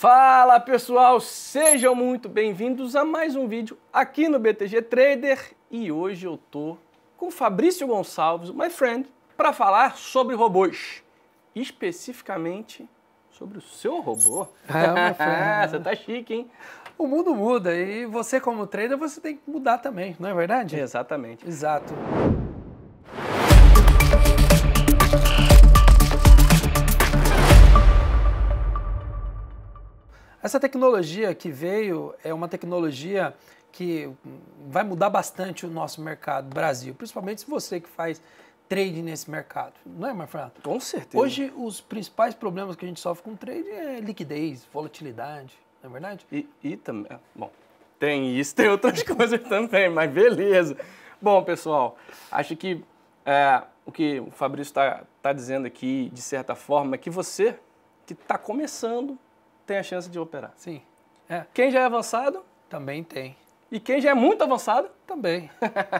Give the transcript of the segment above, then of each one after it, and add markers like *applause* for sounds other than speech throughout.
Fala pessoal, sejam muito bem-vindos a mais um vídeo aqui no BTG Trader e hoje eu tô com Fabrício Gonçalves, my friend, para falar sobre robôs, especificamente sobre o seu robô. É, my *laughs* friend. você tá chique, hein? O mundo muda e você como trader você tem que mudar também, não é verdade? Exatamente. Exato. Essa tecnologia que veio é uma tecnologia que vai mudar bastante o nosso mercado Brasil, principalmente se você que faz trade nesse mercado, não é, Marfrato? Com certeza. Hoje, os principais problemas que a gente sofre com trade é liquidez, volatilidade, não é verdade? E, e também, ah, bom, tem isso, tem outras *laughs* coisas também, mas beleza. Bom, pessoal, acho que é, o que o Fabrício está tá dizendo aqui, de certa forma, é que você que está começando tem a chance de operar. Sim. É. Quem já é avançado? Também tem. E quem já é muito avançado? Também.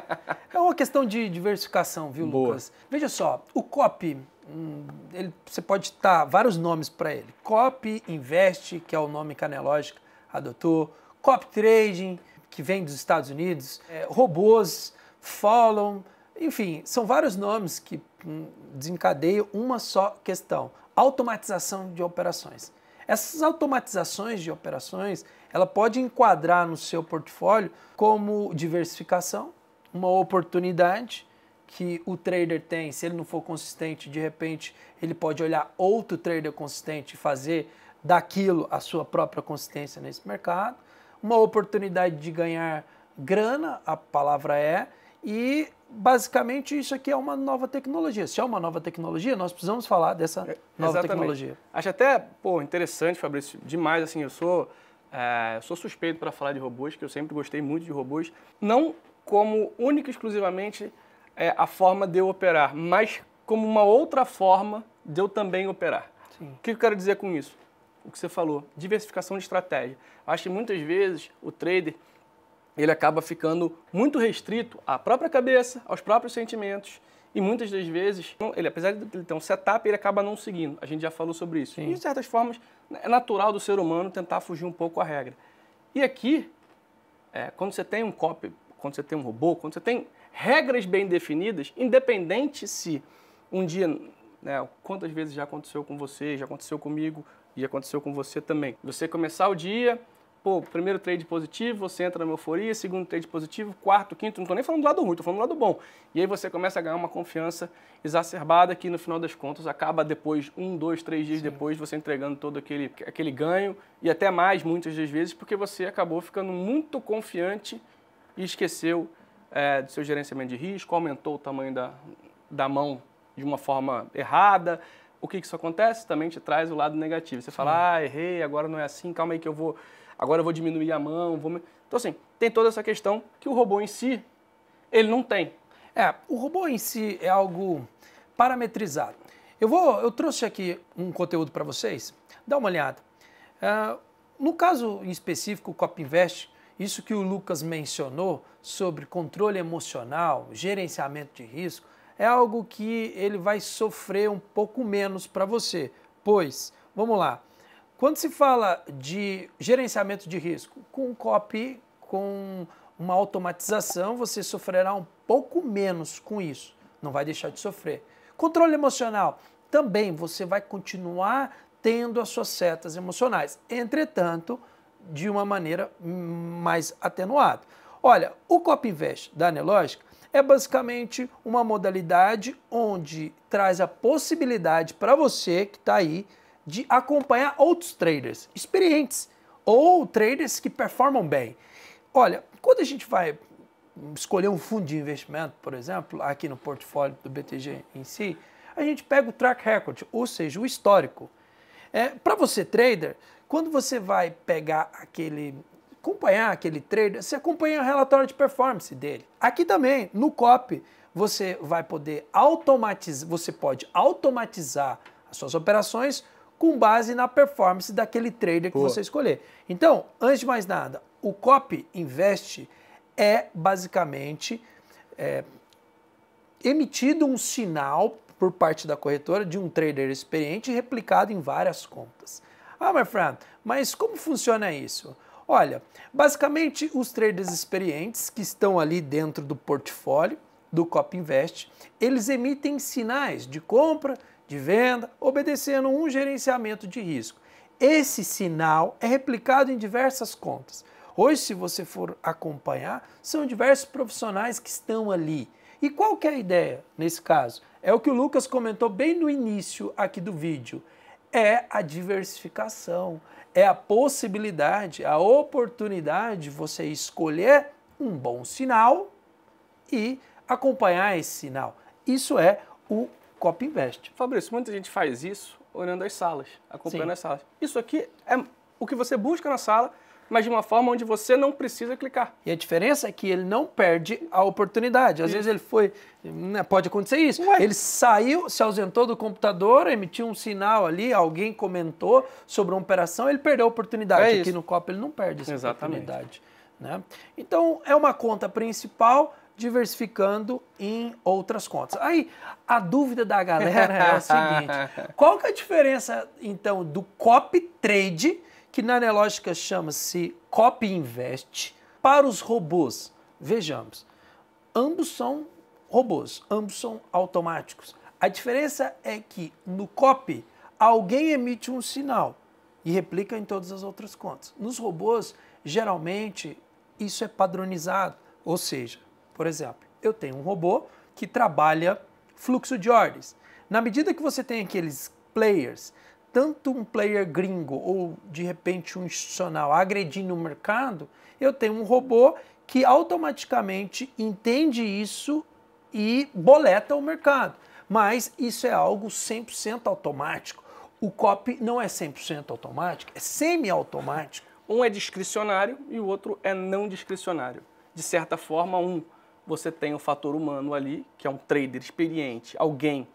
*laughs* é uma questão de diversificação, viu, Boa. Lucas? Veja só, o COP, hum, ele, você pode estar vários nomes para ele. COP Invest, que é o nome que a Canelógica adotou. COP Trading, que vem dos Estados Unidos. É, robôs, Follow, enfim, são vários nomes que hum, desencadeiam uma só questão. Automatização de operações. Essas automatizações de operações, ela pode enquadrar no seu portfólio como diversificação, uma oportunidade que o trader tem, se ele não for consistente, de repente ele pode olhar outro trader consistente e fazer daquilo a sua própria consistência nesse mercado, uma oportunidade de ganhar grana, a palavra é, e basicamente isso aqui é uma nova tecnologia. Se é uma nova tecnologia, nós precisamos falar dessa é, nova Exatamente. tecnologia. Acho até pô, interessante, Fabrício, demais. Assim, eu sou, é, sou suspeito para falar de robôs, que eu sempre gostei muito de robôs. Não como única e exclusivamente é, a forma de eu operar, mas como uma outra forma de eu também operar. Sim. O que eu quero dizer com isso? O que você falou, diversificação de estratégia. Acho que muitas vezes o trader ele acaba ficando muito restrito à própria cabeça, aos próprios sentimentos. E muitas das vezes, então, ele, apesar de ele ter um setup, ele acaba não seguindo. A gente já falou sobre isso. Sim. E, de certas formas, é natural do ser humano tentar fugir um pouco à regra. E aqui, é, quando você tem um copy, quando você tem um robô, quando você tem regras bem definidas, independente se um dia, né, quantas vezes já aconteceu com você, já aconteceu comigo e aconteceu com você também. Você começar o dia pô, primeiro trade positivo, você entra na euforia, segundo trade positivo, quarto, quinto, não estou nem falando do lado ruim, estou falando do lado bom. E aí você começa a ganhar uma confiança exacerbada que no final das contas acaba depois, um, dois, três dias Sim. depois, você entregando todo aquele, aquele ganho e até mais muitas das vezes, porque você acabou ficando muito confiante e esqueceu é, do seu gerenciamento de risco, aumentou o tamanho da, da mão de uma forma errada, o que, que isso acontece? Também te traz o lado negativo. Você fala, ah, errei, agora não é assim, calma aí que eu vou agora eu vou diminuir a mão. Vou... Então, assim, tem toda essa questão que o robô em si, ele não tem. É, o robô em si é algo parametrizado. Eu vou, eu trouxe aqui um conteúdo para vocês, dá uma olhada. Uh, no caso em específico, Copinvest, isso que o Lucas mencionou sobre controle emocional, gerenciamento de risco, é algo que ele vai sofrer um pouco menos para você, pois, vamos lá, quando se fala de gerenciamento de risco, com um copy, com uma automatização, você sofrerá um pouco menos com isso. Não vai deixar de sofrer. Controle emocional, também você vai continuar tendo as suas setas emocionais. Entretanto, de uma maneira mais atenuada. Olha, o Invest da Anelogica é basicamente uma modalidade onde traz a possibilidade para você que está aí de acompanhar outros traders experientes ou traders que performam bem. Olha, quando a gente vai escolher um fundo de investimento, por exemplo, aqui no portfólio do BTG em si, a gente pega o track record, ou seja, o histórico. É, Para você, trader, quando você vai pegar aquele. acompanhar aquele trader, você acompanha o relatório de performance dele. Aqui também, no COP, você vai poder automatizar, você pode automatizar as suas operações com base na performance daquele trader que Pô. você escolher. Então, antes de mais nada, o COP Invest é basicamente é, emitido um sinal por parte da corretora de um trader experiente replicado em várias contas. Ah, my friend, mas como funciona isso? Olha, basicamente os traders experientes que estão ali dentro do portfólio do Cop Invest, eles emitem sinais de compra, de venda, obedecendo um gerenciamento de risco. Esse sinal é replicado em diversas contas. Hoje, se você for acompanhar, são diversos profissionais que estão ali. E qual que é a ideia nesse caso? É o que o Lucas comentou bem no início aqui do vídeo. É a diversificação, é a possibilidade, a oportunidade de você escolher um bom sinal e acompanhar esse sinal. Isso é o Copa Invest. Fabrício, muita gente faz isso olhando as salas, acompanhando Sim. as salas. Isso aqui é o que você busca na sala, mas de uma forma onde você não precisa clicar. E a diferença é que ele não perde a oportunidade. Às vezes ele foi. Né, pode acontecer isso. Ué. Ele saiu, se ausentou do computador, emitiu um sinal ali, alguém comentou sobre uma operação, ele perdeu a oportunidade. É Aqui no copo ele não perde essa Exatamente. oportunidade. Né? Então é uma conta principal diversificando em outras contas. Aí, a dúvida da galera é a seguinte: *laughs* qual que é a diferença, então, do copy trade, que na analógica chama-se copy invest, para os robôs? Vejamos, ambos são robôs, ambos são automáticos. A diferença é que no copy, alguém emite um sinal e replica em todas as outras contas. Nos robôs, geralmente, isso é padronizado, ou seja, por exemplo, eu tenho um robô que trabalha fluxo de ordens. Na medida que você tem aqueles players, tanto um player gringo ou de repente um institucional agredindo o mercado, eu tenho um robô que automaticamente entende isso e boleta o mercado. Mas isso é algo 100% automático. O COP não é 100% automático, é semi-automático. Um é discricionário e o outro é não discricionário. De certa forma, um você tem o fator humano ali, que é um trader experiente, alguém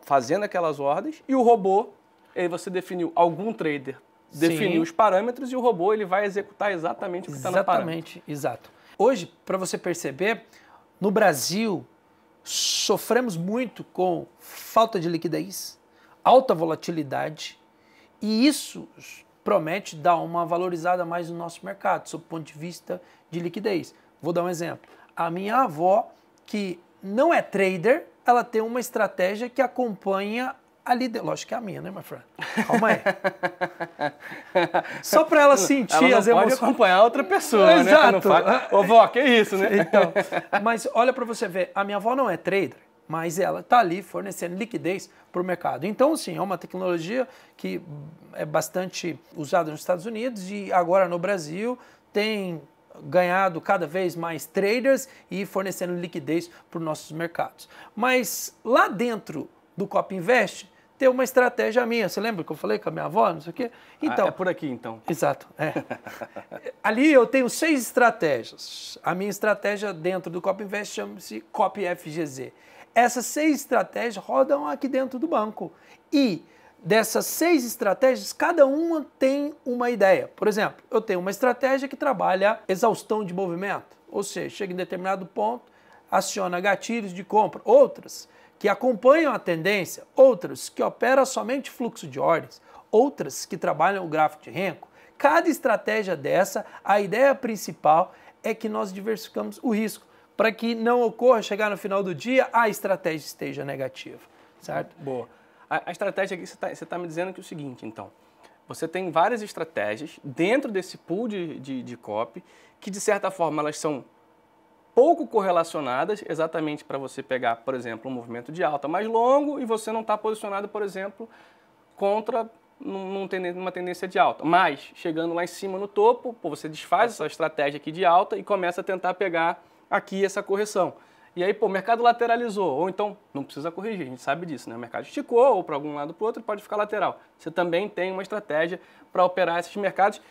fazendo aquelas ordens, e o robô, aí você definiu algum trader definiu os parâmetros e o robô ele vai executar exatamente o que está na Exatamente, exato. Hoje, para você perceber, no Brasil sofremos muito com falta de liquidez, alta volatilidade, e isso promete dar uma valorizada mais no nosso mercado, sob o ponto de vista de liquidez. Vou dar um exemplo. A minha avó, que não é trader, ela tem uma estratégia que acompanha a líder. Lógico que é a minha, né, my friend? Calma aí. *laughs* Só para ela sentir ela não as emoções. pode acompanhar outra pessoa, né, Exato. né? Exato. Ô, vó, que isso, né? Então, *laughs* mas olha para você ver, a minha avó não é trader, mas ela está ali fornecendo liquidez para o mercado. Então, sim, é uma tecnologia que é bastante usada nos Estados Unidos e agora no Brasil tem ganhado cada vez mais traders e fornecendo liquidez para os nossos mercados. Mas lá dentro do Copinvest Invest uma estratégia minha. Você lembra que eu falei com a minha avó, não sei o quê? Então, ah, é então, por aqui, então. Exato. É. *laughs* Ali eu tenho seis estratégias. A minha estratégia dentro do Copinvest Invest chama-se Cop FGZ. Essas seis estratégias rodam aqui dentro do banco. E dessas seis estratégias, cada uma tem uma ideia. Por exemplo, eu tenho uma estratégia que trabalha exaustão de movimento, ou seja, chega em determinado ponto, aciona gatilhos de compra. Outras que acompanham a tendência, outras que operam somente fluxo de ordens, outras que trabalham o gráfico de renco. Cada estratégia dessa, a ideia principal é que nós diversificamos o risco para que não ocorra chegar no final do dia a estratégia esteja negativa, certo? Boa. A, estratégia aqui, você está tá me dizendo que é o seguinte, então. Você tem várias estratégias dentro desse pool de, de, de copy, que de certa forma elas são pouco correlacionadas, exatamente para você pegar, por exemplo, um movimento de alta mais longo e você não está posicionado, por exemplo, contra numa tendência de alta. Mas, chegando lá em cima no topo, pô, você desfaz essa estratégia aqui de alta e começa a tentar pegar aqui essa correção. E aí, pô, o mercado lateralizou, ou então não precisa corrigir, a gente sabe disso, né? O mercado esticou ou para algum lado para o outro pode ficar lateral. Você também tem uma estratégia para operar esses mercados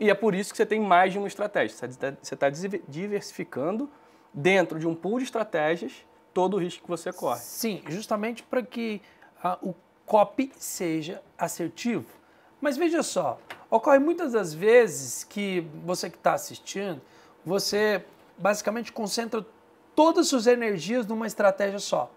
e é por isso que você tem mais de uma estratégia. Você está tá diversificando dentro de um pool de estratégias todo o risco que você corre. Sim, justamente para que ah, o cop seja assertivo. Mas veja só, ocorre muitas das vezes que você que está assistindo, você basicamente concentra todas as suas energias numa estratégia só.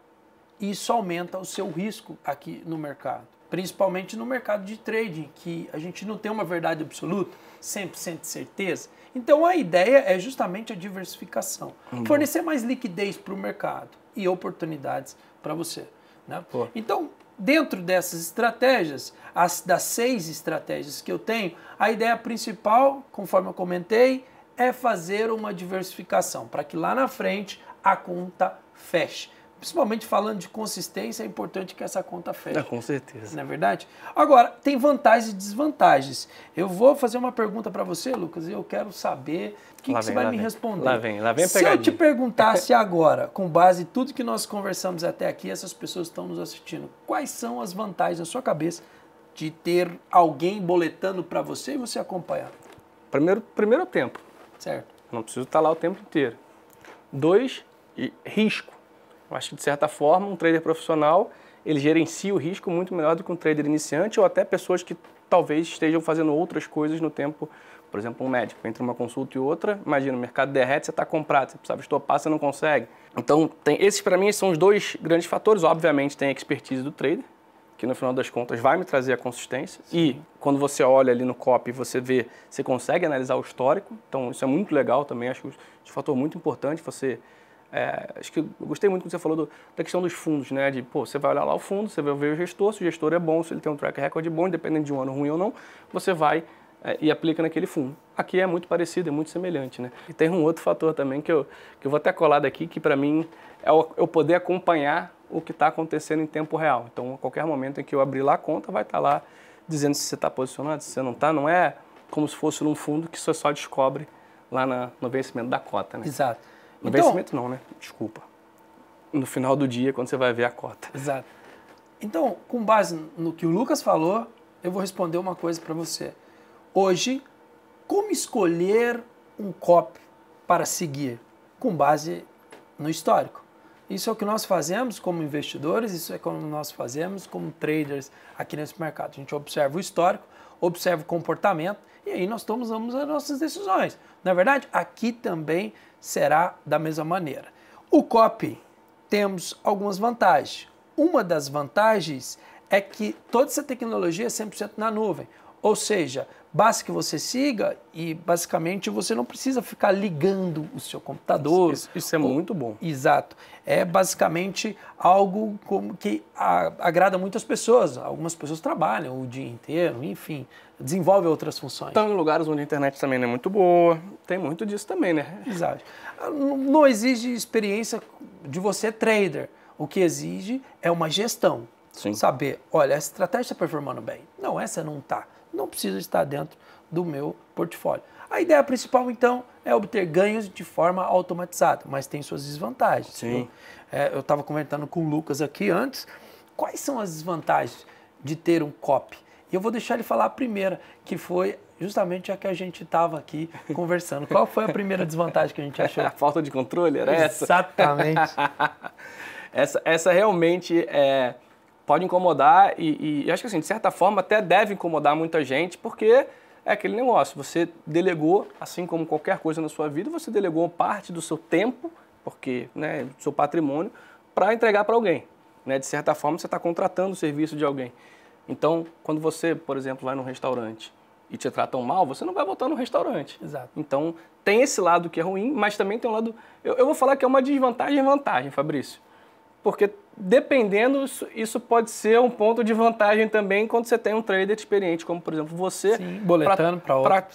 Isso aumenta o seu risco aqui no mercado, principalmente no mercado de trading, que a gente não tem uma verdade absoluta, 100% de certeza. Então a ideia é justamente a diversificação, uhum. fornecer mais liquidez para o mercado e oportunidades para você. Né? Então, dentro dessas estratégias, as, das seis estratégias que eu tenho, a ideia principal, conforme eu comentei, é fazer uma diversificação para que lá na frente a conta feche. Principalmente falando de consistência, é importante que essa conta feche. É, com certeza. Não é verdade? Agora, tem vantagens e desvantagens. Eu vou fazer uma pergunta para você, Lucas, e eu quero saber o que, que vem, você vai me vem. responder. Lá vem, lá vem Se eu te perguntasse *laughs* agora, com base em tudo que nós conversamos até aqui, essas pessoas estão nos assistindo, quais são as vantagens na sua cabeça de ter alguém boletando para você e você acompanhar? Primeiro, primeiro o tempo. Certo. não preciso estar tá lá o tempo inteiro. Dois, e risco. Eu acho que de certa forma um trader profissional ele gerencia o risco muito melhor do que um trader iniciante ou até pessoas que talvez estejam fazendo outras coisas no tempo. Por exemplo, um médico entre uma consulta e outra, imagina, o mercado derrete, você está comprado, você precisa estopar, você não consegue. Então, tem, esses para mim são os dois grandes fatores. Obviamente, tem a expertise do trader, que no final das contas vai me trazer a consistência. Sim. E quando você olha ali no copy, você vê, você consegue analisar o histórico. Então, isso é muito legal também, acho que é um fator muito importante você é, acho que eu gostei muito quando você falou do, da questão dos fundos, né? De, pô, você vai olhar lá o fundo, você vai ver o gestor, se o gestor é bom, se ele tem um track record bom, independente de um ano ruim ou não, você vai é, e aplica naquele fundo. Aqui é muito parecido, é muito semelhante, né? E tem um outro fator também que eu, que eu vou até colar daqui, que para mim é o, eu poder acompanhar o que está acontecendo em tempo real. Então, a qualquer momento em que eu abrir lá a conta, vai estar tá lá dizendo se você está posicionado, se você não está. Não é como se fosse num fundo que você só descobre lá na, no vencimento da cota, né? Exato. Então, Vencimento não, né? Desculpa. No final do dia, quando você vai ver a cota. Exato. Então, com base no que o Lucas falou, eu vou responder uma coisa para você. Hoje, como escolher um cop para seguir? Com base no histórico. Isso é o que nós fazemos como investidores, isso é como nós fazemos como traders aqui nesse mercado. A gente observa o histórico, observa o comportamento e aí nós tomamos as nossas decisões. Na é verdade, aqui também será da mesma maneira. O COP temos algumas vantagens. Uma das vantagens é que toda essa tecnologia é 100% na nuvem. Ou seja, basta que você siga e basicamente você não precisa ficar ligando o seu computador. Isso, isso é muito bom. Exato. É basicamente algo como que agrada muitas pessoas. Algumas pessoas trabalham o dia inteiro, enfim, desenvolve outras funções. Estão em lugares onde a internet também não é muito boa. Tem muito disso também, né? Exato. Ah, não exige experiência de você trader. O que exige é uma gestão. Sim. Saber, olha, essa estratégia está performando bem. Não, essa não está não precisa estar dentro do meu portfólio. A ideia principal, então, é obter ganhos de forma automatizada, mas tem suas desvantagens. Sim. É, eu estava comentando com o Lucas aqui antes. Quais são as desvantagens de ter um cop E eu vou deixar ele falar a primeira, que foi justamente a que a gente estava aqui *laughs* conversando. Qual foi a primeira desvantagem que a gente achou? *laughs* A falta de controle, era Exatamente. essa? Exatamente. *laughs* essa, essa realmente é pode incomodar e, e acho que assim, de certa forma até deve incomodar muita gente, porque é aquele negócio, você delegou, assim como qualquer coisa na sua vida, você delegou parte do seu tempo, porque, né, do seu patrimônio, para entregar para alguém. Né? De certa forma, você está contratando o serviço de alguém. Então, quando você, por exemplo, vai num restaurante e te tratam mal, você não vai voltar no restaurante. Exato. Então, tem esse lado que é ruim, mas também tem um lado... Eu, eu vou falar que é uma desvantagem e vantagem, Fabrício. Porque dependendo, isso, isso pode ser um ponto de vantagem também quando você tem um trader experiente, como por exemplo você,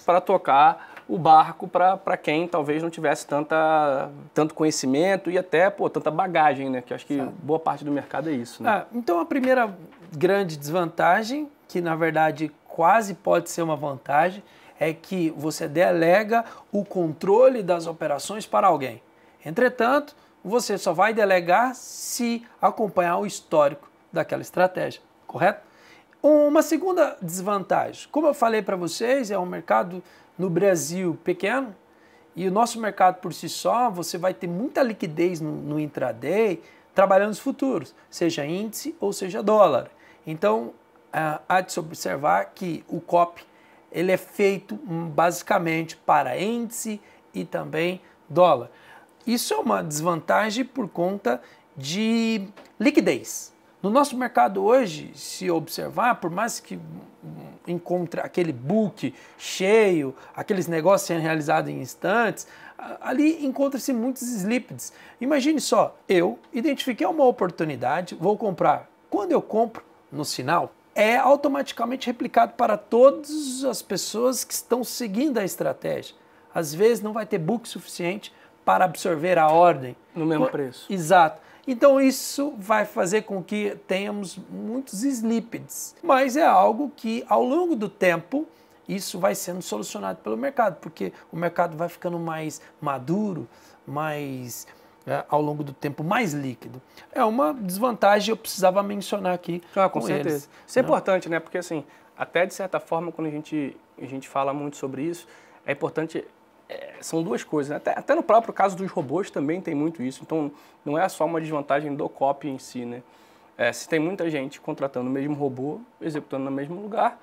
para tocar o barco para quem talvez não tivesse tanta, tanto conhecimento e até pô, tanta bagagem, né? Que acho que Sabe. boa parte do mercado é isso. Né? Ah, então a primeira grande desvantagem, que na verdade quase pode ser uma vantagem, é que você delega o controle das operações para alguém. Entretanto, você só vai delegar se acompanhar o histórico daquela estratégia, correto? Uma segunda desvantagem, como eu falei para vocês, é um mercado no Brasil pequeno e o nosso mercado por si só, você vai ter muita liquidez no, no intraday trabalhando os futuros, seja índice ou seja dólar. Então, ah, há de se observar que o COP ele é feito hum, basicamente para índice e também dólar. Isso é uma desvantagem por conta de liquidez. No nosso mercado hoje, se observar, por mais que encontre aquele book cheio, aqueles negócios sendo realizados em instantes, ali encontra-se muitos slippeds. Imagine só, eu identifiquei uma oportunidade, vou comprar. Quando eu compro, no sinal, é automaticamente replicado para todas as pessoas que estão seguindo a estratégia. Às vezes não vai ter book suficiente para absorver a ordem. No mesmo preço. Exato. Então isso vai fazer com que tenhamos muitos slippeds, mas é algo que ao longo do tempo isso vai sendo solucionado pelo mercado, porque o mercado vai ficando mais maduro, mais é, ao longo do tempo mais líquido. É uma desvantagem eu precisava mencionar aqui. Ah, com, com certeza. Eles, isso é né? importante, né? Porque assim, até de certa forma quando a gente a gente fala muito sobre isso, é importante é, são duas coisas. Né? Até, até, no próprio caso dos robôs também tem muito isso. Então, não é só uma desvantagem do copy em si, né? É, se tem muita gente contratando o mesmo robô, executando no mesmo lugar,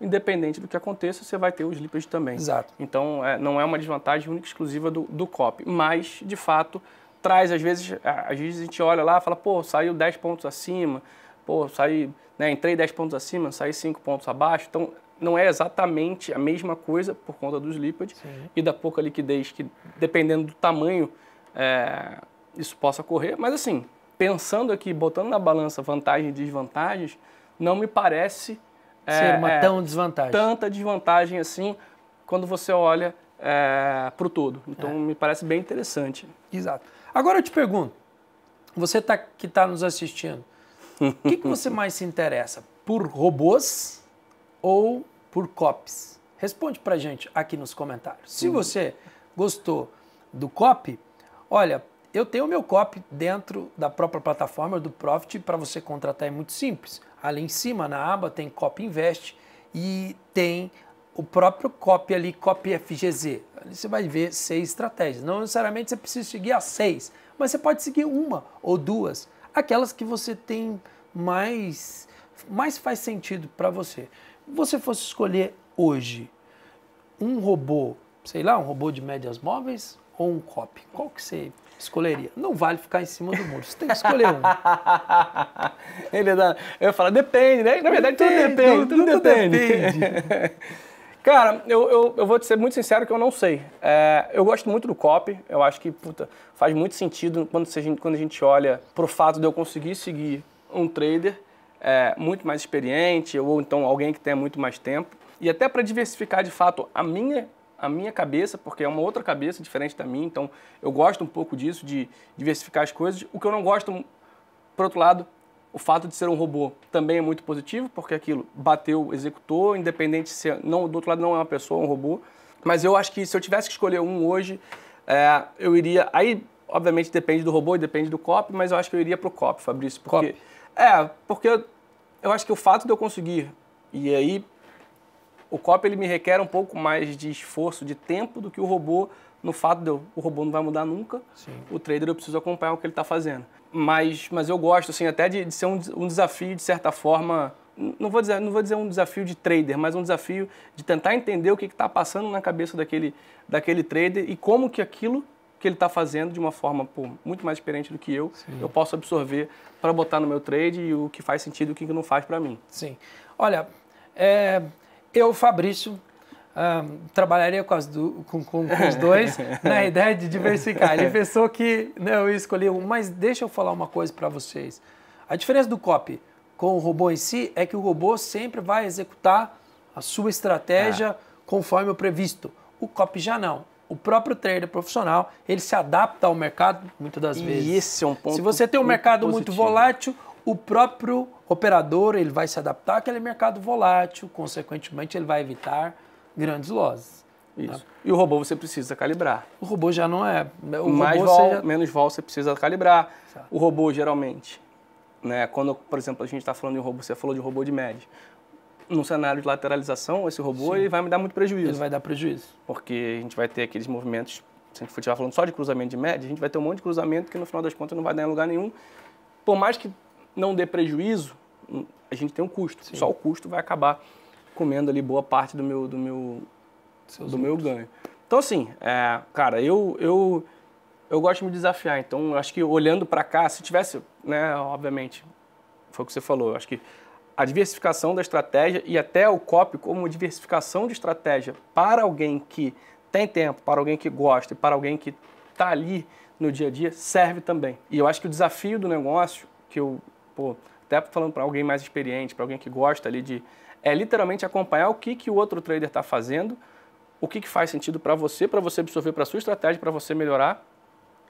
independente do que aconteça, você vai ter os slippage também. Exato. Então, é, não é uma desvantagem única e exclusiva do, do copy. Mas, de fato, traz, às vezes, às vezes a gente olha lá e fala, pô, saiu 10 pontos acima, pô, saí, né, entrei 10 pontos acima, saí 5 pontos abaixo. Então, não é exatamente a mesma coisa por conta dos lípides e da pouca liquidez que, dependendo do tamanho, é, isso possa ocorrer. Mas assim, pensando aqui, botando na balança vantagens e desvantagens, não me parece é, ser uma é, tão desvantagem. tanta desvantagem assim quando você olha é, para o todo. Então é. me parece bem interessante. Exato. Agora eu te pergunto, você tá, que está nos assistindo, o que, que você *laughs* mais se interessa? Por robôs ou por COPs? Responde para gente aqui nos comentários. Se você gostou do COP, olha, eu tenho o meu COP dentro da própria plataforma do Profit para você contratar, é muito simples. Ali em cima, na aba, tem COP Invest e tem o próprio COP ali, COP FGZ. Ali você vai ver seis estratégias. Não necessariamente você precisa seguir as seis, mas você pode seguir uma ou duas, aquelas que você tem mais, mais faz sentido para você você fosse escolher hoje um robô, sei lá, um robô de médias móveis ou um copy, qual que você escolheria? Não vale ficar em cima do muro, você tem que escolher um. *laughs* Ele dá, Eu falo, depende, né? Na verdade, depende, tudo depende. Tudo, tudo depende. depende. *laughs* Cara, eu, eu, eu, vou te ser muito sincero que eu não sei. É, eu gosto muito do copy, eu acho que puta, faz muito sentido quando, você, quando a gente olha pro fato de eu conseguir seguir um trader é, muito mais experiente ou então alguém que tenha muito mais tempo. E até para diversificar de fato a minha a minha cabeça, porque é uma outra cabeça diferente da minha, então eu gosto um pouco disso, de diversificar as coisas. O que eu não gosto, por outro lado, o fato de ser um robô também é muito positivo, porque aquilo bateu, executou, independente se é, não, do outro lado não é uma pessoa, é um robô. Mas eu acho que se eu tivesse que escolher um hoje, é, eu iria. Aí, obviamente, depende do robô e depende do cop, mas eu acho que eu iria para o cop, Fabrício, porque. Copy. É, porque eu acho que o fato de eu conseguir, e aí o copy ele me requer um pouco mais de esforço, de tempo do que o robô, no fato de eu, o robô não vai mudar nunca, Sim. o trader eu preciso acompanhar o que ele está fazendo. Mas, mas eu gosto assim até de, de ser um, um desafio de certa forma não vou dizer, não vou dizer um desafio de trader, mas um desafio de tentar entender o que está passando na cabeça daquele, daquele trader e como que aquilo que ele está fazendo de uma forma pô, muito mais experiente do que eu, Sim. eu posso absorver para botar no meu trade e o que faz sentido e o que não faz para mim. Sim. Olha, é, eu, Fabrício, um, ah, trabalharia com, do, com, com, com, os dois *laughs* na ideia de diversificar. Ele pensou que né, eu ia escolher um, mas deixa eu falar uma coisa para vocês. A diferença do copy com o robô em si é que o robô sempre vai executar a sua estratégia é. conforme o previsto. O copy já não o próprio trader profissional, ele se adapta ao mercado muitas das e vezes. Esse é um ponto. Se você tem um mercado muito volátil, o próprio operador ele vai se adaptar àquele mercado volátil, consequentemente ele vai evitar grandes losses. Né? Isso. Tá? E o robô você precisa calibrar. O robô já não é. O Mais vol, já... menos vol você precisa calibrar. Certo. O robô geralmente, né? Quando, por exemplo, a gente está falando de um robô, você falou de um robô de média num cenário de lateralização, esse robô Sim. ele vai me dar muito prejuízo. Ele vai dar prejuízo. Porque a gente vai ter aqueles movimentos, se a gente estiver falando só de cruzamento de média, a gente vai ter um monte de cruzamento que no final das contas não vai dar em lugar nenhum. Por mais que não dê prejuízo, a gente tem um custo. Sim. Só o custo vai acabar comendo ali boa parte do meu do meu Seus do meu ganho. Então assim, é, cara, eu eu eu gosto de me desafiar. Então acho que olhando para cá, se tivesse, né, obviamente, foi o que você falou. Acho que a diversificação da estratégia e até o COP como diversificação de estratégia para alguém que tem tempo, para alguém que gosta e para alguém que está ali no dia a dia, serve também. E eu acho que o desafio do negócio, que eu, pô, até falando para alguém mais experiente, para alguém que gosta ali de, é literalmente acompanhar o que, que o outro trader está fazendo, o que, que faz sentido para você, para você absorver para sua estratégia, para você melhorar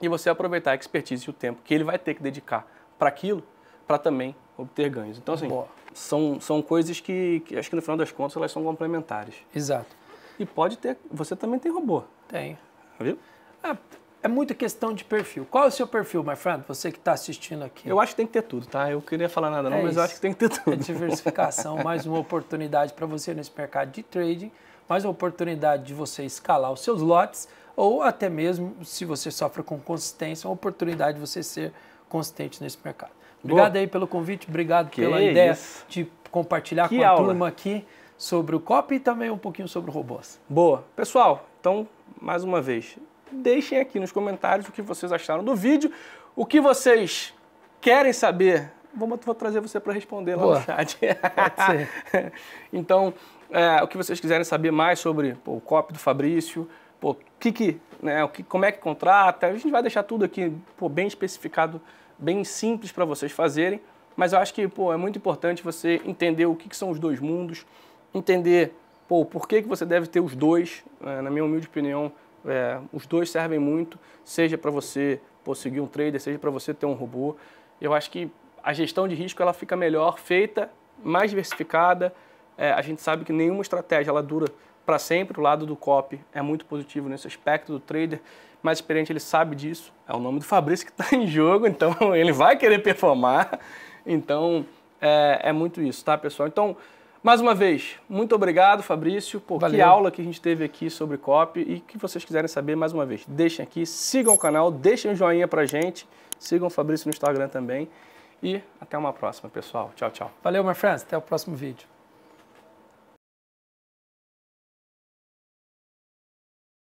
e você aproveitar a expertise e o tempo que ele vai ter que dedicar para aquilo, para também obter ganhos. Então, assim, Boa são, são coisas que, que acho que no final das contas elas são complementares. Exato. E pode ter, você também tem robô. Tem. Viu? É, é muita questão de perfil. Qual é o seu perfil, my friend? Você que está assistindo aqui. Eu acho que tem que ter tudo, tá? Eu queria falar nada não, é mas isso. eu acho que tem que ter tudo. É diversificação, mais uma oportunidade para você nesse mercado de trading, mais uma oportunidade de você escalar os seus lotes, ou até mesmo, se você sofre com consistência, uma oportunidade de você ser consistente nesse mercado. Obrigado Boa. aí pelo convite, obrigado que pela é ideia isso. de compartilhar que com a aula. turma aqui sobre o COP e também um pouquinho sobre robôs. Boa. Pessoal, então, mais uma vez, deixem aqui nos comentários o que vocês acharam do vídeo, o que vocês querem saber. Vou, vou trazer você para responder lá Boa. no chat. *laughs* então, é, o que vocês quiserem saber mais sobre pô, o COP do Fabrício, pô, que, que, né, o que, como é que contrata, a gente vai deixar tudo aqui pô, bem especificado bem simples para vocês fazerem, mas eu acho que pô, é muito importante você entender o que, que são os dois mundos, entender pô, por que, que você deve ter os dois. É, na minha humilde opinião, é, os dois servem muito, seja para você pô, seguir um trader, seja para você ter um robô. Eu acho que a gestão de risco ela fica melhor feita, mais diversificada. É, a gente sabe que nenhuma estratégia ela dura para sempre. O lado do COP é muito positivo nesse aspecto do trader mais experiente, ele sabe disso. É o nome do Fabrício que está em jogo, então *laughs* ele vai querer performar. Então é, é, muito isso, tá, pessoal? Então, mais uma vez, muito obrigado, Fabrício, por Valeu. que aula que a gente teve aqui sobre COP e que vocês quiserem saber, mais uma vez, deixem aqui, sigam o canal, deixem um joinha pra gente, sigam o Fabrício no Instagram também. E até uma próxima, pessoal. Tchau, tchau. Valeu, my friends. Até o próximo vídeo.